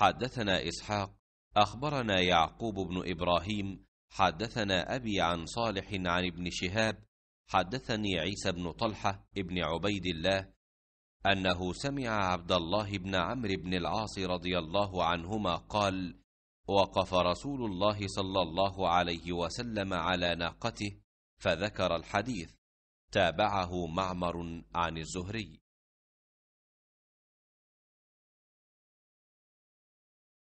حدثنا إسحاق أخبرنا يعقوب بن إبراهيم حدثنا أبي عن صالح عن ابن شهاب حدثني عيسى بن طلحة ابن عبيد الله أنه سمع عبد الله بن عمرو بن العاص رضي الله عنهما قال: وقف رسول الله صلى الله عليه وسلم على ناقته فذكر الحديث تابعه معمر عن الزهري